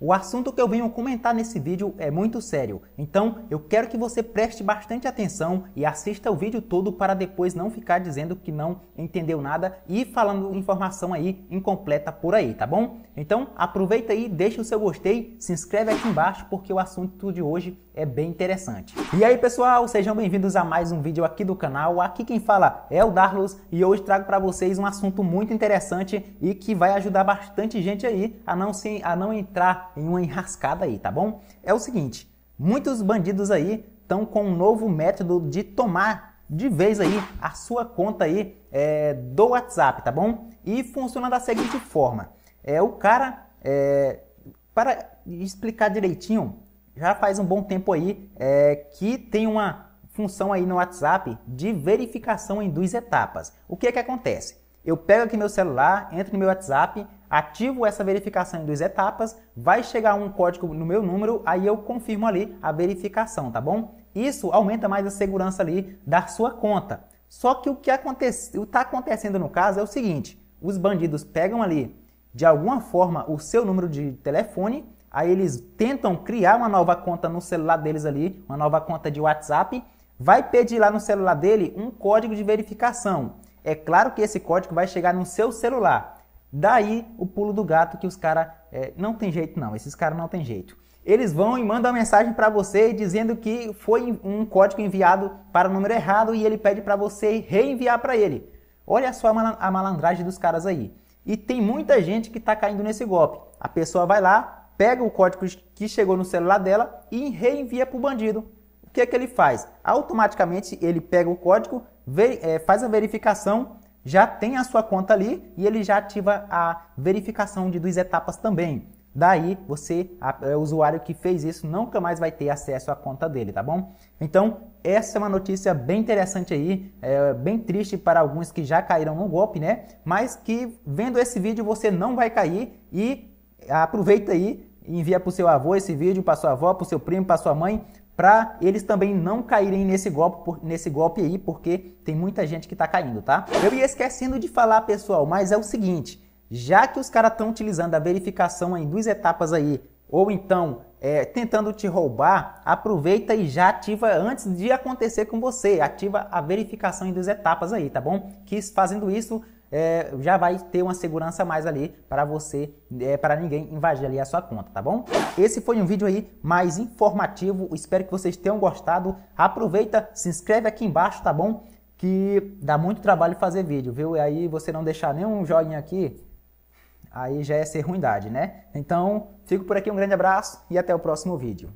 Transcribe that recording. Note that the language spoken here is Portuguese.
O assunto que eu venho comentar nesse vídeo é muito sério, então eu quero que você preste bastante atenção e assista o vídeo todo para depois não ficar dizendo que não entendeu nada e falando informação aí incompleta por aí, tá bom? Então aproveita aí, deixa o seu gostei, se inscreve aqui embaixo porque o assunto de hoje é bem interessante. E aí pessoal, sejam bem-vindos a mais um vídeo aqui do canal, aqui quem fala é o Darlos e hoje trago para vocês um assunto muito interessante e que vai ajudar bastante gente aí a não, se, a não entrar em uma enrascada aí, tá bom? É o seguinte, muitos bandidos aí estão com um novo método de tomar de vez aí a sua conta aí é, do WhatsApp, tá bom? E funciona da seguinte forma, é o cara, é, para explicar direitinho, já faz um bom tempo aí é, que tem uma função aí no WhatsApp de verificação em duas etapas. O que é que acontece? Eu pego aqui meu celular, entro no meu WhatsApp, ativo essa verificação em duas etapas, vai chegar um código no meu número, aí eu confirmo ali a verificação, tá bom? Isso aumenta mais a segurança ali da sua conta. Só que o que está acontecendo no caso é o seguinte, os bandidos pegam ali, de alguma forma, o seu número de telefone, aí eles tentam criar uma nova conta no celular deles ali, uma nova conta de WhatsApp, vai pedir lá no celular dele um código de verificação. É claro que esse código vai chegar no seu celular. Daí o pulo do gato que os caras é, não tem jeito não, esses caras não tem jeito. Eles vão e mandam uma mensagem para você dizendo que foi um código enviado para o número errado e ele pede para você reenviar para ele. Olha só a malandragem dos caras aí. E tem muita gente que está caindo nesse golpe. A pessoa vai lá, pega o código que chegou no celular dela e reenvia para o bandido. O que é que ele faz? Automaticamente ele pega o código, é, faz a verificação já tem a sua conta ali e ele já ativa a verificação de duas etapas também. Daí você, a, é, o usuário que fez isso, nunca mais vai ter acesso à conta dele, tá bom? Então, essa é uma notícia bem interessante aí, é, bem triste para alguns que já caíram no golpe, né? Mas que vendo esse vídeo você não vai cair e aproveita aí envia para o seu avô esse vídeo, para sua avó, para o seu primo, para sua mãe, para eles também não caírem nesse golpe, nesse golpe aí, porque tem muita gente que está caindo, tá? Eu ia esquecendo de falar, pessoal, mas é o seguinte, já que os caras estão utilizando a verificação em duas etapas aí, ou então é, tentando te roubar, aproveita e já ativa antes de acontecer com você, ativa a verificação em duas etapas aí, tá bom? Que fazendo isso é, já vai ter uma segurança mais ali para você, é, para ninguém invadir ali a sua conta, tá bom? Esse foi um vídeo aí mais informativo, espero que vocês tenham gostado. Aproveita, se inscreve aqui embaixo, tá bom? Que dá muito trabalho fazer vídeo, viu? E aí você não deixar nenhum joinha aqui, aí já é ser ruindade, né? Então, fico por aqui, um grande abraço e até o próximo vídeo.